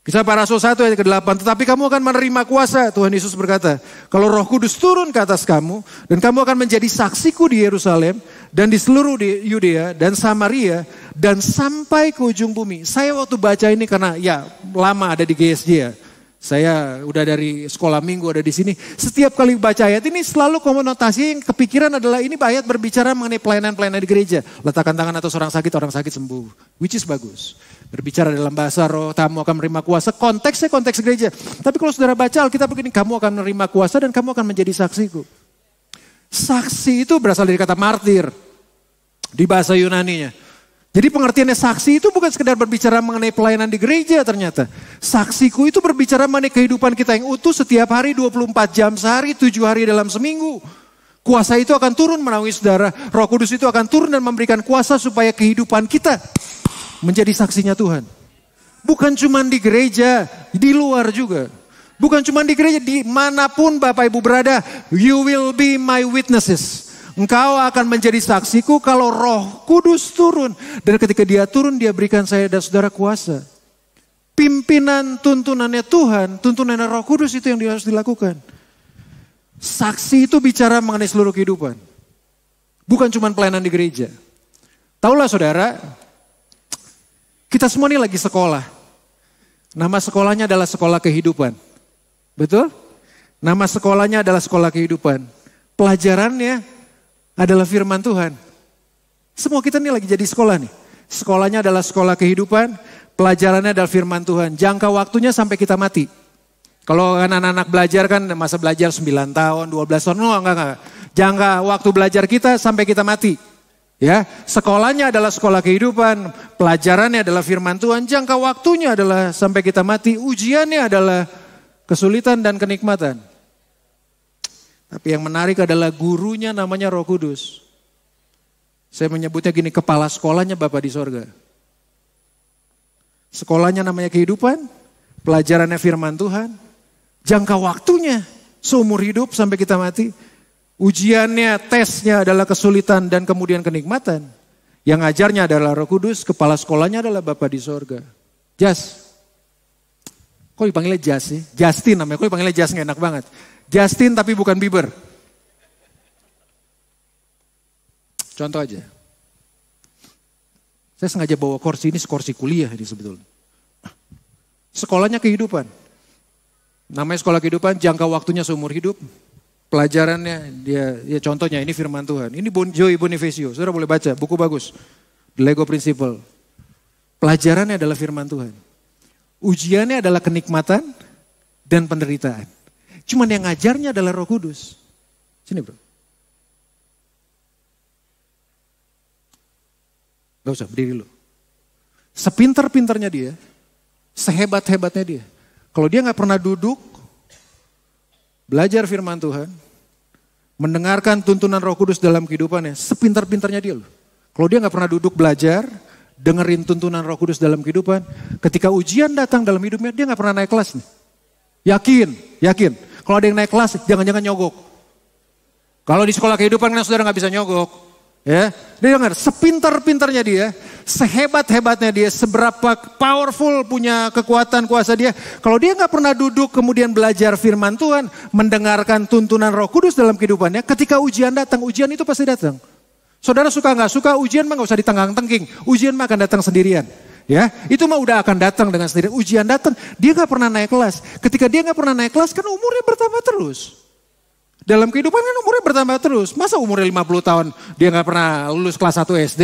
Kisah para Rasul 1 ayat ke-8, tetapi kamu akan menerima kuasa, Tuhan Yesus berkata. Kalau roh kudus turun ke atas kamu, dan kamu akan menjadi saksiku di Yerusalem, dan di seluruh Yudea, dan Samaria, dan sampai ke ujung bumi. Saya waktu baca ini karena ya lama ada di GSJ ya. Saya udah dari sekolah minggu ada di sini. Setiap kali baca ayat ini selalu komunotasi yang kepikiran adalah ini ayat berbicara mengenai pelayanan-pelayanan di gereja. Letakkan tangan atau seorang sakit, orang sakit sembuh. Which is bagus. Berbicara dalam bahasa roh, kamu akan menerima kuasa. Konteksnya konteks gereja. Tapi kalau saudara baca Alkitab begini, kamu akan menerima kuasa dan kamu akan menjadi saksiku. Saksi itu berasal dari kata martir. Di bahasa Yunaninya. Jadi pengertiannya saksi itu bukan sekedar berbicara mengenai pelayanan di gereja ternyata. Saksiku itu berbicara mengenai kehidupan kita yang utuh setiap hari 24 jam sehari, 7 hari dalam seminggu. Kuasa itu akan turun menaungi saudara. Roh kudus itu akan turun dan memberikan kuasa supaya kehidupan kita menjadi saksinya Tuhan. Bukan cuma di gereja, di luar juga. Bukan cuma di gereja, di manapun Bapak Ibu berada, you will be my witnesses. Engkau akan menjadi saksiku kalau roh kudus turun. Dan ketika dia turun dia berikan saya dan saudara kuasa. Pimpinan tuntunannya Tuhan, tuntunannya roh kudus itu yang harus dilakukan. Saksi itu bicara mengenai seluruh kehidupan. Bukan cuma pelayanan di gereja. Taulah saudara, kita semua ini lagi sekolah. Nama sekolahnya adalah sekolah kehidupan. Betul? Nama sekolahnya adalah sekolah kehidupan. Pelajarannya adalah firman Tuhan. Semua kita ini lagi jadi sekolah nih. Sekolahnya adalah sekolah kehidupan, pelajarannya adalah firman Tuhan. Jangka waktunya sampai kita mati. Kalau anak-anak belajar kan masa belajar 9 tahun, 12 tahun, no, enggak, enggak. Jangka waktu belajar kita sampai kita mati. Ya, sekolahnya adalah sekolah kehidupan, pelajarannya adalah firman Tuhan, jangka waktunya adalah sampai kita mati, ujiannya adalah kesulitan dan kenikmatan. Tapi yang menarik adalah gurunya namanya Roh Kudus. Saya menyebutnya gini, kepala sekolahnya Bapak di sorga. Sekolahnya namanya kehidupan, pelajarannya firman Tuhan, jangka waktunya seumur hidup sampai kita mati. Ujiannya, tesnya adalah kesulitan dan kemudian kenikmatan. Yang ajarnya adalah roh kudus, kepala sekolahnya adalah Bapak di sorga. Jas, kok dipanggilnya Jas sih? Justin namanya, kok dipanggilnya Jas enak banget. Justin tapi bukan Bieber. Contoh aja. Saya sengaja bawa kursi ini kursi kuliah ini sebetulnya. Sekolahnya kehidupan. Namanya sekolah kehidupan, jangka waktunya seumur hidup. Pelajarannya, dia, ya contohnya ini firman Tuhan. Ini Bon Joey Bonifacio, saudara boleh baca, buku bagus. The Lego Principle. Pelajarannya adalah firman Tuhan. Ujiannya adalah kenikmatan dan penderitaan. Cuman yang ngajarnya adalah roh kudus. Sini bro. Gak usah, berdiri dulu. Sepinter-pinternya dia, sehebat-hebatnya dia. Kalau dia nggak pernah duduk, belajar firman Tuhan, mendengarkan tuntunan roh kudus dalam kehidupannya, sepinter-pinternya dia loh. Kalau dia nggak pernah duduk belajar, dengerin tuntunan roh kudus dalam kehidupan, ketika ujian datang dalam hidupnya, dia nggak pernah naik kelas nih. Yakin, yakin. Kalau ada yang naik kelas, jangan-jangan nyogok. Kalau di sekolah kehidupan kan saudara nggak bisa nyogok. Ya, dia dengar sepinter pintarnya dia, sehebat-hebatnya dia, seberapa powerful punya kekuatan kuasa dia. Kalau dia nggak pernah duduk kemudian belajar firman Tuhan, mendengarkan tuntunan Roh Kudus dalam kehidupannya, ketika ujian datang, ujian itu pasti datang. Saudara suka nggak suka, ujian mah nggak usah ditenggang-tengking, ujian mah akan datang sendirian. Ya, itu mah udah akan datang dengan sendiri. Ujian datang, dia nggak pernah naik kelas. Ketika dia nggak pernah naik kelas, kan umurnya bertambah terus. Dalam kehidupan kan umurnya bertambah terus. Masa umurnya 50 tahun dia nggak pernah lulus kelas 1 SD?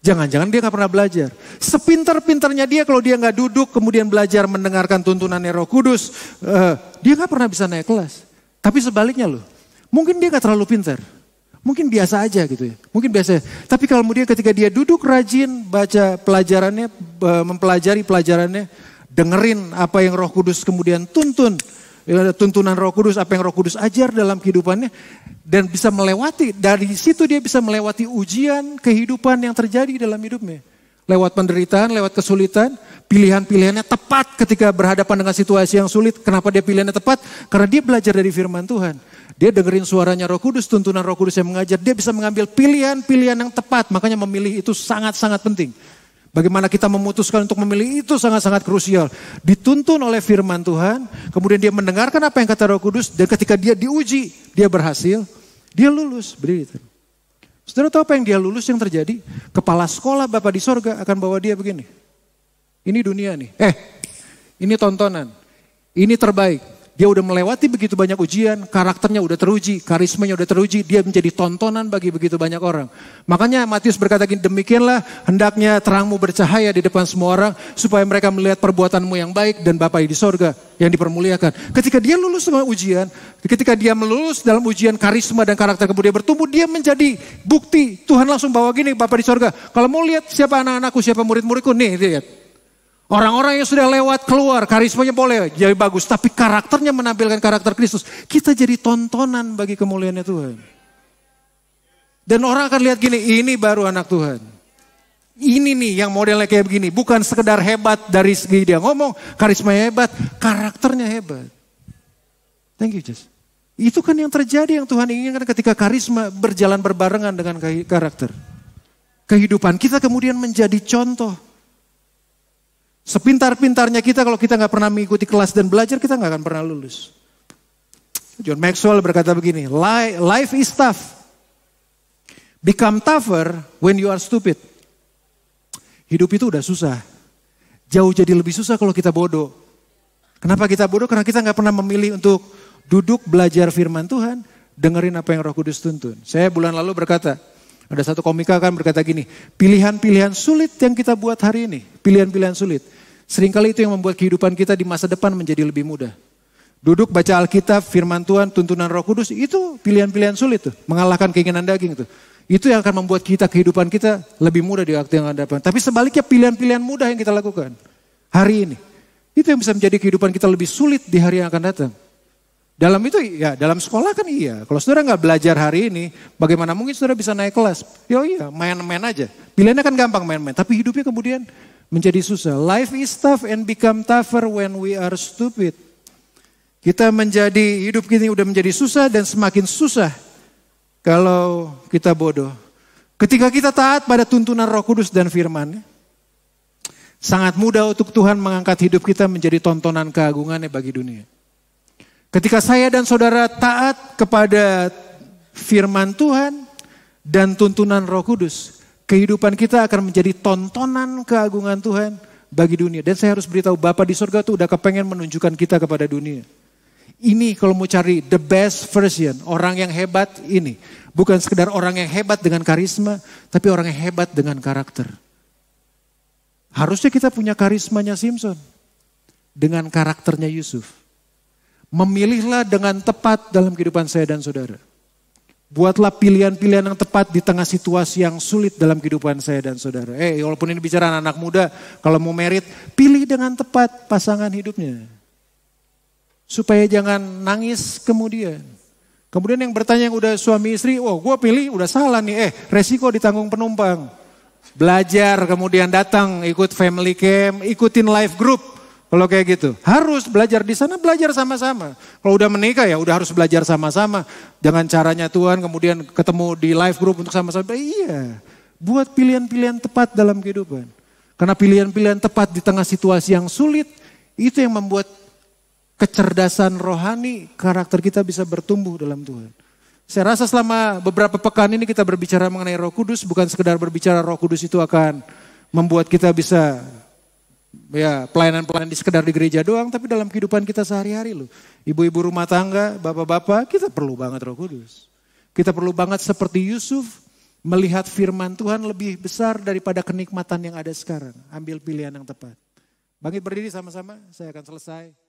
Jangan-jangan dia nggak pernah belajar. Sepinter-pinternya dia kalau dia nggak duduk kemudian belajar mendengarkan tuntunan Roh Kudus, uh, dia nggak pernah bisa naik kelas. Tapi sebaliknya loh, mungkin dia nggak terlalu pinter. Mungkin biasa aja gitu ya. Mungkin biasa. Tapi kalau kemudian ketika dia duduk rajin baca pelajarannya, mempelajari pelajarannya, dengerin apa yang Roh Kudus kemudian tuntun, ya, tuntunan Roh Kudus, apa yang Roh Kudus ajar dalam kehidupannya dan bisa melewati dari situ dia bisa melewati ujian kehidupan yang terjadi dalam hidupnya. Lewat penderitaan, lewat kesulitan, pilihan-pilihannya tepat ketika berhadapan dengan situasi yang sulit. Kenapa dia pilihannya tepat? Karena dia belajar dari firman Tuhan. Dia dengerin suaranya Roh Kudus, tuntunan Roh Kudus yang mengajar. Dia bisa mengambil pilihan-pilihan yang tepat. Makanya memilih itu sangat-sangat penting. Bagaimana kita memutuskan untuk memilih itu sangat-sangat krusial. Dituntun oleh firman Tuhan, kemudian dia mendengarkan apa yang kata Roh Kudus, dan ketika dia diuji, dia berhasil, dia lulus. Berdiri. Saudara tahu apa yang dia lulus yang terjadi? Kepala sekolah Bapak di sorga akan bawa dia begini. Ini dunia nih. Eh, ini tontonan. Ini terbaik dia udah melewati begitu banyak ujian, karakternya udah teruji, karismanya udah teruji, dia menjadi tontonan bagi begitu banyak orang. Makanya Matius berkata gini, demikianlah hendaknya terangmu bercahaya di depan semua orang, supaya mereka melihat perbuatanmu yang baik dan Bapa di sorga yang dipermuliakan. Ketika dia lulus semua ujian, ketika dia melulus dalam ujian karisma dan karakter kemudian bertumbuh, dia menjadi bukti. Tuhan langsung bawa gini, Bapak di sorga, kalau mau lihat siapa anak-anakku, siapa murid-muridku, nih lihat. Orang-orang yang sudah lewat keluar, karismanya boleh jadi bagus, tapi karakternya menampilkan karakter Kristus. Kita jadi tontonan bagi kemuliaannya Tuhan. Dan orang akan lihat gini, ini baru anak Tuhan. Ini nih yang modelnya kayak begini, bukan sekedar hebat dari segi dia ngomong, karismanya hebat, karakternya hebat. Thank you, Jesus. Itu kan yang terjadi yang Tuhan inginkan ketika karisma berjalan berbarengan dengan karakter. Kehidupan kita kemudian menjadi contoh Sepintar-pintarnya kita kalau kita nggak pernah mengikuti kelas dan belajar kita nggak akan pernah lulus. John Maxwell berkata begini, life is tough. Become tougher when you are stupid. Hidup itu udah susah. Jauh jadi lebih susah kalau kita bodoh. Kenapa kita bodoh? Karena kita nggak pernah memilih untuk duduk belajar firman Tuhan, dengerin apa yang Roh Kudus tuntun. Saya bulan lalu berkata, ada satu komika kan berkata gini, pilihan-pilihan sulit yang kita buat hari ini, pilihan-pilihan sulit Seringkali itu yang membuat kehidupan kita di masa depan menjadi lebih mudah. Duduk baca Alkitab, firman Tuhan, tuntunan Roh Kudus itu pilihan-pilihan sulit tuh, mengalahkan keinginan daging tuh. Itu yang akan membuat kita kehidupan kita lebih mudah di waktu yang akan datang. Tapi sebaliknya pilihan-pilihan mudah yang kita lakukan hari ini. Itu yang bisa menjadi kehidupan kita lebih sulit di hari yang akan datang. Dalam itu ya, dalam sekolah kan iya. Kalau saudara nggak belajar hari ini, bagaimana mungkin saudara bisa naik kelas? Ya iya, main-main aja. Pilihannya kan gampang main-main. Tapi hidupnya kemudian menjadi susah. Life is tough and become tougher when we are stupid. Kita menjadi hidup kita udah menjadi susah dan semakin susah kalau kita bodoh. Ketika kita taat pada tuntunan Roh Kudus dan firman, sangat mudah untuk Tuhan mengangkat hidup kita menjadi tontonan keagungannya bagi dunia. Ketika saya dan saudara taat kepada firman Tuhan dan tuntunan Roh Kudus, kehidupan kita akan menjadi tontonan keagungan Tuhan bagi dunia. Dan saya harus beritahu Bapak di surga tuh udah kepengen menunjukkan kita kepada dunia. Ini kalau mau cari the best version, orang yang hebat ini. Bukan sekedar orang yang hebat dengan karisma, tapi orang yang hebat dengan karakter. Harusnya kita punya karismanya Simpson dengan karakternya Yusuf. Memilihlah dengan tepat dalam kehidupan saya dan saudara. Buatlah pilihan-pilihan yang tepat di tengah situasi yang sulit dalam kehidupan saya dan saudara. Eh, walaupun ini bicara anak, muda, kalau mau merit, pilih dengan tepat pasangan hidupnya. Supaya jangan nangis kemudian. Kemudian yang bertanya yang udah suami istri, oh gue pilih udah salah nih, eh resiko ditanggung penumpang. Belajar kemudian datang ikut family camp, ikutin live group. Kalau kayak gitu, harus belajar di sana, belajar sama-sama. Kalau udah menikah ya udah harus belajar sama-sama. Jangan caranya Tuhan kemudian ketemu di live group untuk sama-sama. Nah, iya, buat pilihan-pilihan tepat dalam kehidupan. Karena pilihan-pilihan tepat di tengah situasi yang sulit, itu yang membuat kecerdasan rohani karakter kita bisa bertumbuh dalam Tuhan. Saya rasa selama beberapa pekan ini kita berbicara mengenai roh kudus, bukan sekedar berbicara roh kudus itu akan membuat kita bisa ya pelayanan-pelayanan di sekedar di gereja doang, tapi dalam kehidupan kita sehari-hari loh. Ibu-ibu rumah tangga, bapak-bapak, kita perlu banget roh kudus. Kita perlu banget seperti Yusuf melihat firman Tuhan lebih besar daripada kenikmatan yang ada sekarang. Ambil pilihan yang tepat. Bangkit berdiri sama-sama, saya akan selesai.